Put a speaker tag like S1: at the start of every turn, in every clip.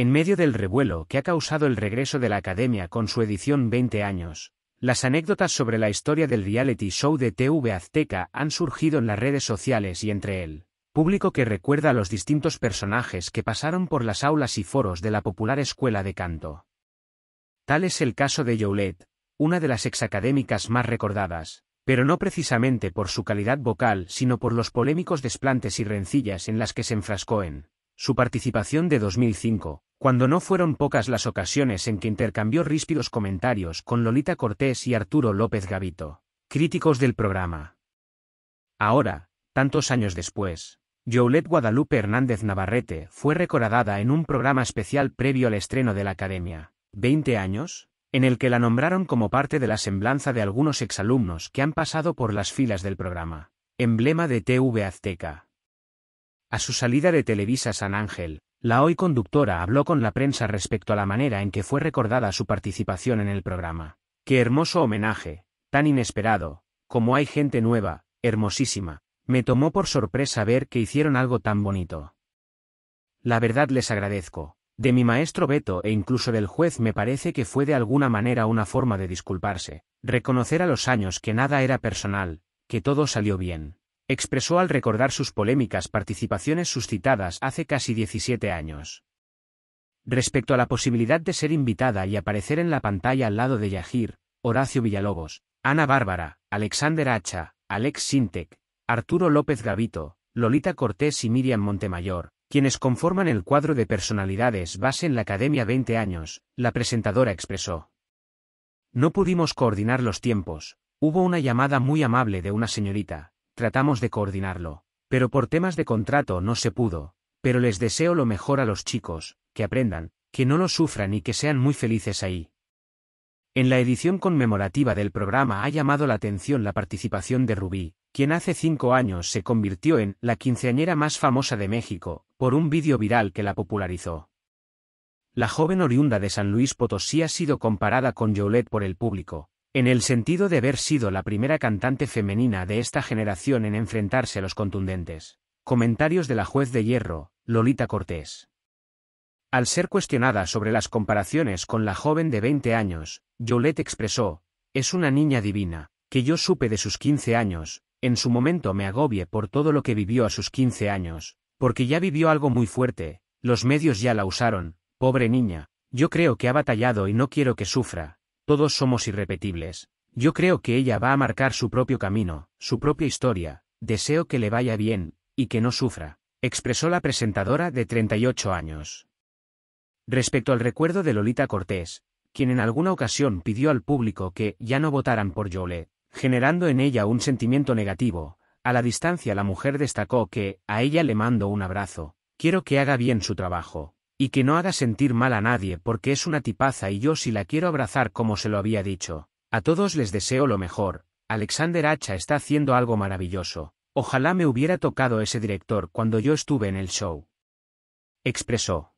S1: En medio del revuelo que ha causado el regreso de la Academia con su edición 20 años, las anécdotas sobre la historia del reality show de TV Azteca han surgido en las redes sociales y entre el público que recuerda a los distintos personajes que pasaron por las aulas y foros de la popular escuela de canto. Tal es el caso de Joulet, una de las exacadémicas más recordadas, pero no precisamente por su calidad vocal sino por los polémicos desplantes y rencillas en las que se enfrascó en su participación de 2005, cuando no fueron pocas las ocasiones en que intercambió ríspidos comentarios con Lolita Cortés y Arturo López Gavito, críticos del programa. Ahora, tantos años después, Joulet Guadalupe Hernández Navarrete fue recordada en un programa especial previo al estreno de la Academia, 20 años, en el que la nombraron como parte de la semblanza de algunos exalumnos que han pasado por las filas del programa, emblema de TV Azteca. A su salida de Televisa San Ángel, la hoy conductora habló con la prensa respecto a la manera en que fue recordada su participación en el programa. Qué hermoso homenaje, tan inesperado, como hay gente nueva, hermosísima. Me tomó por sorpresa ver que hicieron algo tan bonito. La verdad les agradezco. De mi maestro Beto e incluso del juez me parece que fue de alguna manera una forma de disculparse, reconocer a los años que nada era personal, que todo salió bien expresó al recordar sus polémicas participaciones suscitadas hace casi 17 años. Respecto a la posibilidad de ser invitada y aparecer en la pantalla al lado de Yajir, Horacio Villalobos, Ana Bárbara, Alexander Hacha, Alex Sintec, Arturo López Gavito, Lolita Cortés y Miriam Montemayor, quienes conforman el cuadro de personalidades base en la Academia 20 años, la presentadora expresó. No pudimos coordinar los tiempos, hubo una llamada muy amable de una señorita, tratamos de coordinarlo, pero por temas de contrato no se pudo, pero les deseo lo mejor a los chicos, que aprendan, que no lo sufran y que sean muy felices ahí. En la edición conmemorativa del programa ha llamado la atención la participación de Rubí, quien hace cinco años se convirtió en la quinceañera más famosa de México, por un vídeo viral que la popularizó. La joven oriunda de San Luis Potosí ha sido comparada con Jolet por el público, en el sentido de haber sido la primera cantante femenina de esta generación en enfrentarse a los contundentes. Comentarios de la juez de hierro, Lolita Cortés. Al ser cuestionada sobre las comparaciones con la joven de 20 años, Yolette expresó, es una niña divina, que yo supe de sus 15 años, en su momento me agobie por todo lo que vivió a sus 15 años, porque ya vivió algo muy fuerte, los medios ya la usaron, pobre niña, yo creo que ha batallado y no quiero que sufra, todos somos irrepetibles. Yo creo que ella va a marcar su propio camino, su propia historia, deseo que le vaya bien, y que no sufra, expresó la presentadora de 38 años. Respecto al recuerdo de Lolita Cortés, quien en alguna ocasión pidió al público que ya no votaran por Yole, generando en ella un sentimiento negativo, a la distancia la mujer destacó que, a ella le mando un abrazo, quiero que haga bien su trabajo, y que no haga sentir mal a nadie porque es una tipaza y yo si la quiero abrazar como se lo había dicho. A todos les deseo lo mejor. Alexander Hacha está haciendo algo maravilloso. Ojalá me hubiera tocado ese director cuando yo estuve en el show. Expresó.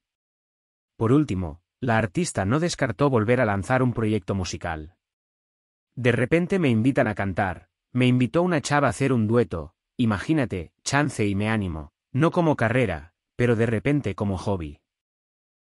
S1: Por último, la artista no descartó volver a lanzar un proyecto musical. De repente me invitan a cantar, me invitó una chava a hacer un dueto, imagínate, chance y me animo, no como carrera, pero de repente como hobby.